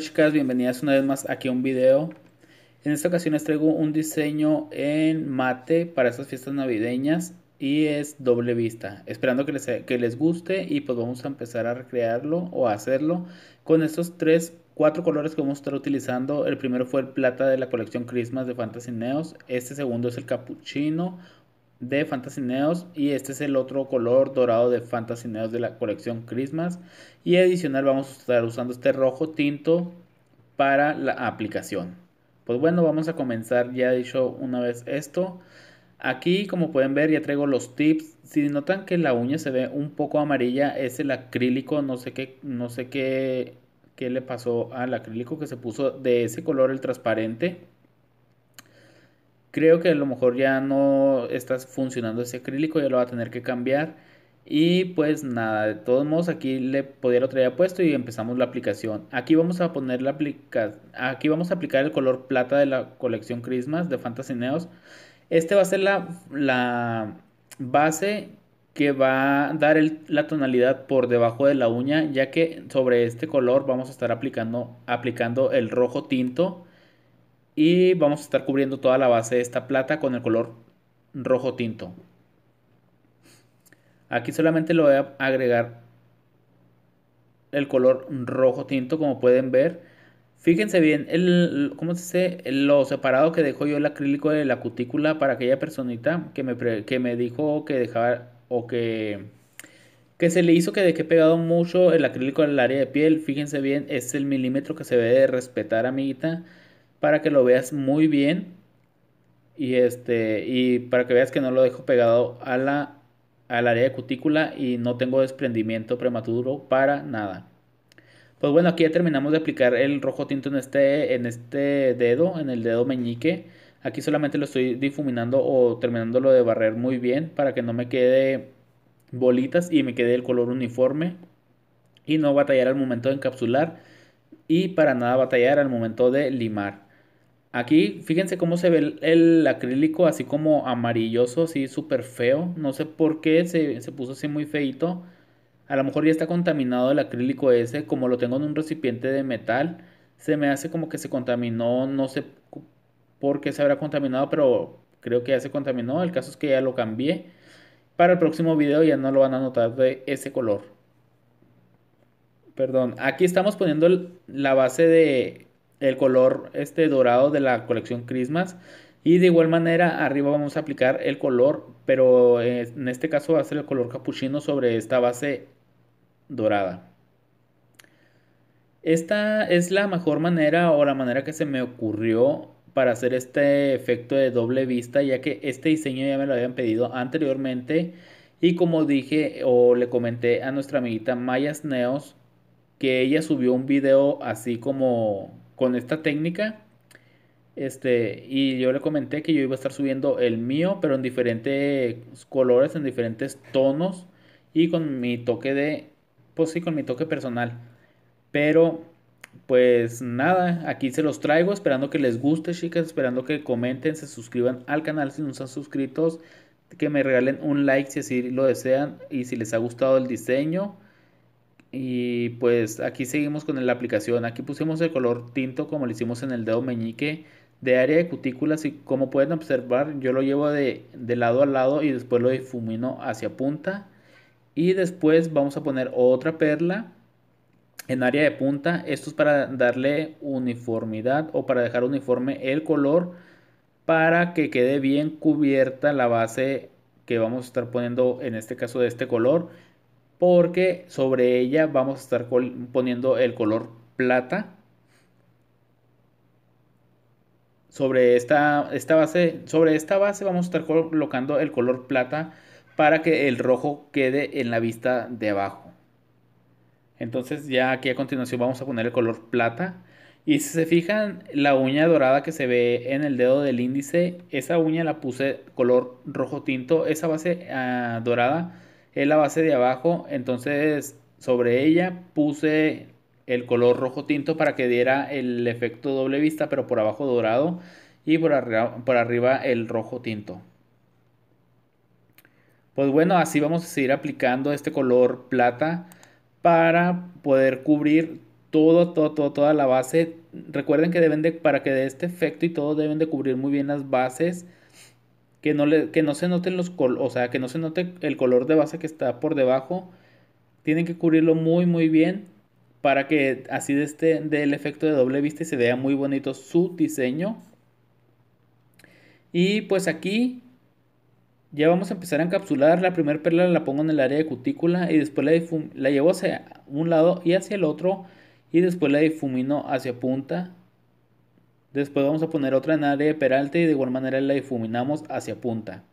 chicas, bienvenidas una vez más aquí a un video. En esta ocasión les traigo un diseño en mate para estas fiestas navideñas y es doble vista. Esperando que les, guste y pues vamos a empezar a recrearlo o a hacerlo con estos tres, cuatro colores que vamos a estar utilizando. El primero fue el plata de la colección Christmas de Fantasy Neos. Este segundo es el capuchino de Fantasy Neos y este es el otro color dorado de Fantasy Neos de la colección Christmas y adicional vamos a estar usando este rojo tinto para la aplicación pues bueno vamos a comenzar ya dicho una vez esto aquí como pueden ver ya traigo los tips si notan que la uña se ve un poco amarilla es el acrílico no sé qué no sé qué qué le pasó al acrílico que se puso de ese color el transparente creo que a lo mejor ya no está funcionando ese acrílico, ya lo va a tener que cambiar. Y pues nada, de todos modos aquí le podría lo traía puesto y empezamos la aplicación. Aquí vamos a poner la aquí vamos a aplicar el color plata de la colección Christmas de Fantasy Neos. Este va a ser la, base que va a dar la tonalidad por debajo de la uña, ya que sobre este color vamos a estar aplicando, aplicando el rojo tinto y vamos a estar cubriendo toda la base de esta plata con el color rojo tinto. Aquí solamente lo voy a agregar el color rojo tinto como pueden ver. Fíjense bien el, ¿cómo se dice? lo separado que dejó yo el acrílico de la cutícula para aquella personita que me, dijo que dejaba o que, que se le hizo que dejé pegado mucho el acrílico en el área de piel. Fíjense bien, es el milímetro que se debe de respetar amiguita para que lo veas muy bien y este y para que veas que no lo dejo pegado a la al área de cutícula y no tengo desprendimiento prematuro para nada. Pues bueno, aquí ya terminamos de aplicar el rojo tinto en este, en este dedo, en el dedo meñique. Aquí solamente lo estoy difuminando o terminándolo de barrer muy bien para que no me quede bolitas y me quede el color uniforme y no batallar al momento de encapsular y para nada batallar al momento de limar. Aquí, fíjense cómo se ve el, acrílico así como amarilloso, así súper feo. No sé por qué se, se puso así muy feito. A lo mejor ya está contaminado el acrílico ese, como lo tengo en un recipiente de metal. Se me hace como que se contaminó, no sé por qué se habrá contaminado, pero creo que ya se contaminó. El caso es que ya lo cambié. Para el próximo video ya no lo van a notar de ese color. Perdón, aquí estamos poniendo la base de el color este dorado de la colección Christmas. Y de igual manera arriba vamos a aplicar el color, pero eh, en este caso va a ser el color capuchino sobre esta base dorada. Esta es la mejor manera o la manera que se me ocurrió para hacer este efecto de doble vista, ya que este diseño ya me lo habían pedido anteriormente. Y como dije o le comenté a nuestra amiguita Mayas Neos, que ella subió un video así como con esta técnica. Este, y yo le comenté que yo iba a estar subiendo el mío, pero en diferentes colores, en diferentes tonos y con mi toque de, pues sí, con mi toque personal. Pero, pues nada, aquí se los traigo, esperando que les guste, chicas, esperando que comenten, se suscriban al canal si no están suscritos, que me regalen un like si así lo desean y si les ha gustado el diseño y pues aquí seguimos con la aplicación. Aquí pusimos el color tinto como lo hicimos en el dedo meñique de área de cutículas y como pueden observar yo lo llevo de, de lado a lado y después lo difumino hacia punta. Y después vamos a poner otra perla en área de punta. Esto es para darle uniformidad o para dejar uniforme el color para que quede bien cubierta la base que vamos a estar poniendo en este caso de este color porque sobre ella vamos a estar poniendo el color plata. Sobre esta, base, sobre esta base vamos a estar colocando el color plata para que el rojo quede en la vista de abajo. Entonces ya aquí a continuación vamos a poner el color plata. Y si se fijan, la uña dorada que se ve en el dedo del índice, esa uña la puse color rojo tinto. Esa base ah, dorada es la base de abajo, entonces sobre ella puse el color rojo tinto para que diera el efecto doble vista, pero por abajo dorado y por arriba, arriba el rojo tinto. Pues bueno, así vamos a seguir aplicando este color plata para poder cubrir todo, todo, toda la base. Recuerden que deben de, para que dé este efecto y todo, deben de cubrir muy bien las bases que no, se noten los o sea, que no se note el color de base que está por debajo. Tienen que cubrirlo muy muy bien para que así de este, del efecto de doble vista y se vea muy bonito su diseño. Y pues aquí ya vamos a empezar a encapsular. La primera perla la pongo en el área de cutícula y después la, la llevo hacia un lado y hacia el otro y después la difumino hacia punta Después vamos a poner otra en área de peralte y de igual manera la difuminamos hacia punta.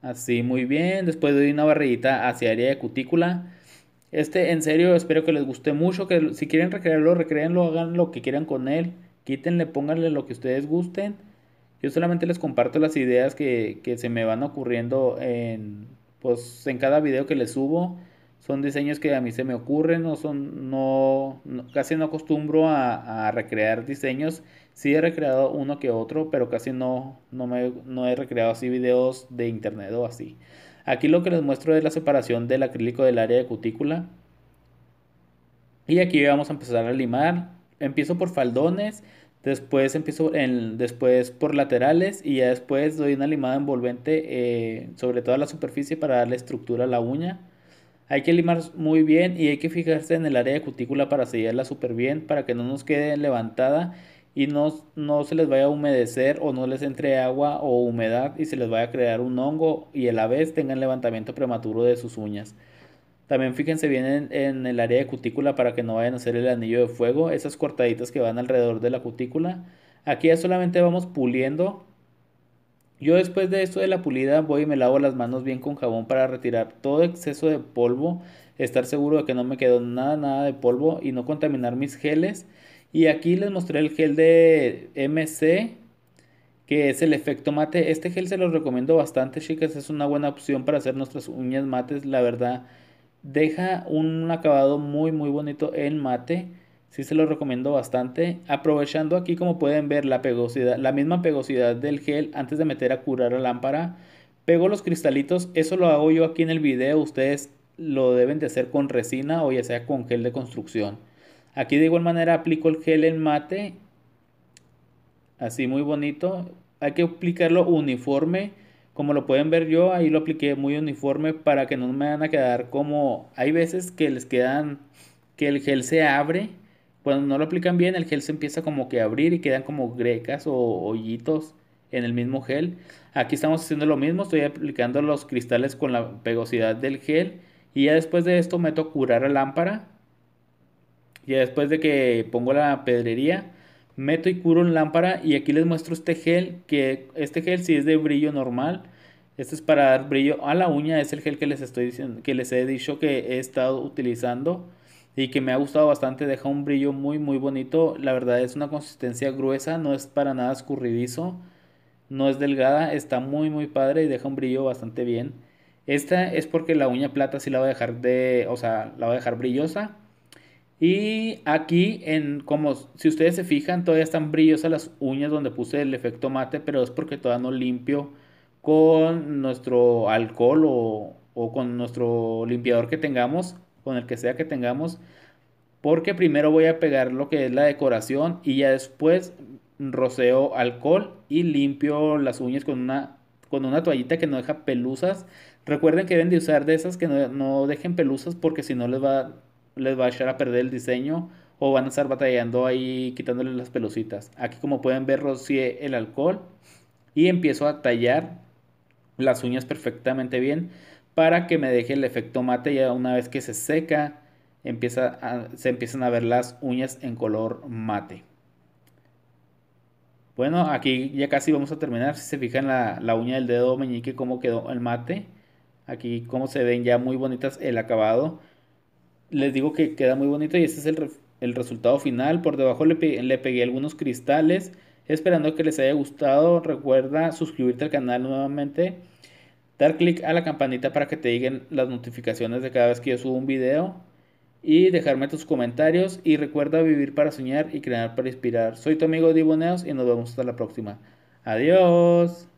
Así, muy bien. Después doy una barridita hacia área de cutícula. Este, en serio, espero que les guste mucho. Que si quieren recrearlo, recreenlo, hagan lo que quieran con él. Quítenle, pónganle lo que ustedes gusten. Yo solamente les comparto las ideas que, que se me van ocurriendo en, pues, en cada video que les subo son diseños que a mí se me ocurren, no son, no, casi no acostumbro a, recrear diseños. Sí he recreado uno que otro, pero casi no, no, he recreado así videos de internet o así. Aquí lo que les muestro es la separación del acrílico del área de cutícula. Y aquí vamos a empezar a limar. Empiezo por faldones, después empiezo en, después por laterales y ya después doy una limada envolvente eh, sobre toda la superficie para darle estructura a la uña. Hay que limar muy bien y hay que fijarse en el área de cutícula para sellarla súper bien para que no nos quede levantada y no, no, se les vaya a humedecer o no les entre agua o humedad y se les vaya a crear un hongo y a la vez tengan levantamiento prematuro de sus uñas. También fíjense bien en, el área de cutícula para que no vayan a hacer el anillo de fuego, esas cortaditas que van alrededor de la cutícula. Aquí ya solamente vamos puliendo yo después de esto de la pulida voy y me lavo las manos bien con jabón para retirar todo exceso de polvo, estar seguro de que no me quedó nada, nada de polvo y no contaminar mis geles. Y aquí les mostré el gel de MC, que es el efecto mate. Este gel se los recomiendo bastante, chicas. Es una buena opción para hacer nuestras uñas mates. La verdad, deja un acabado muy, muy bonito en mate sí se lo recomiendo bastante. Aprovechando aquí como pueden ver la pegosidad, la misma pegosidad del gel antes de meter a curar la lámpara. Pego los cristalitos, eso lo hago yo aquí en el video, ustedes lo deben de hacer con resina o ya sea con gel de construcción. Aquí de igual manera aplico el gel en mate, así muy bonito. Hay que aplicarlo uniforme, como lo pueden ver yo, ahí lo apliqué muy uniforme para que no me van a quedar como... Hay veces que les quedan, que el gel se abre cuando no lo aplican bien, el gel se empieza como que a abrir y quedan como grecas o hoyitos en el mismo gel. Aquí estamos haciendo lo mismo, estoy aplicando los cristales con la pegosidad del gel y ya después de esto meto a curar a lámpara. Ya después de que pongo la pedrería, meto y curo en lámpara y aquí les muestro este gel, que este gel si sí es de brillo normal. Este es para dar brillo a la uña, es el gel que les estoy diciendo, que les he dicho que he estado utilizando y que me ha gustado bastante, deja un brillo muy muy bonito, la verdad es una consistencia gruesa, no es para nada escurridizo, no es delgada, está muy muy padre y deja un brillo bastante bien. Esta es porque la uña plata sí la va a dejar de, o sea, la a dejar brillosa. Y aquí, en, como si ustedes se fijan, todavía están brillosas las uñas donde puse el efecto mate, pero es porque todavía no limpio con nuestro alcohol o, o con nuestro limpiador que tengamos con el que sea que tengamos, porque primero voy a pegar lo que es la decoración y ya después roceo alcohol y limpio las uñas con una, con una toallita que no deja pelusas. Recuerden que deben de usar de esas que no, dejen pelusas porque si no les va, les va a echar a perder el diseño o van a estar batallando ahí quitándole las pelusitas Aquí como pueden ver rocié el alcohol y empiezo a tallar las uñas perfectamente bien para que me deje el efecto mate. Ya una vez que se seca, empieza se empiezan a ver las uñas en color mate. Bueno, aquí ya casi vamos a terminar. Si se fijan la, la uña del dedo meñique, cómo quedó el mate. Aquí como se ven ya muy bonitas el acabado. Les digo que queda muy bonito y este es el, resultado final. Por debajo le, le pegué algunos cristales. Esperando que les haya gustado. Recuerda suscribirte al canal nuevamente dar clic a la campanita para que te lleguen las notificaciones de cada vez que yo subo un video y dejarme tus comentarios y recuerda vivir para soñar y crear para inspirar. Soy tu amigo Diboneos y nos vemos hasta la próxima. Adiós.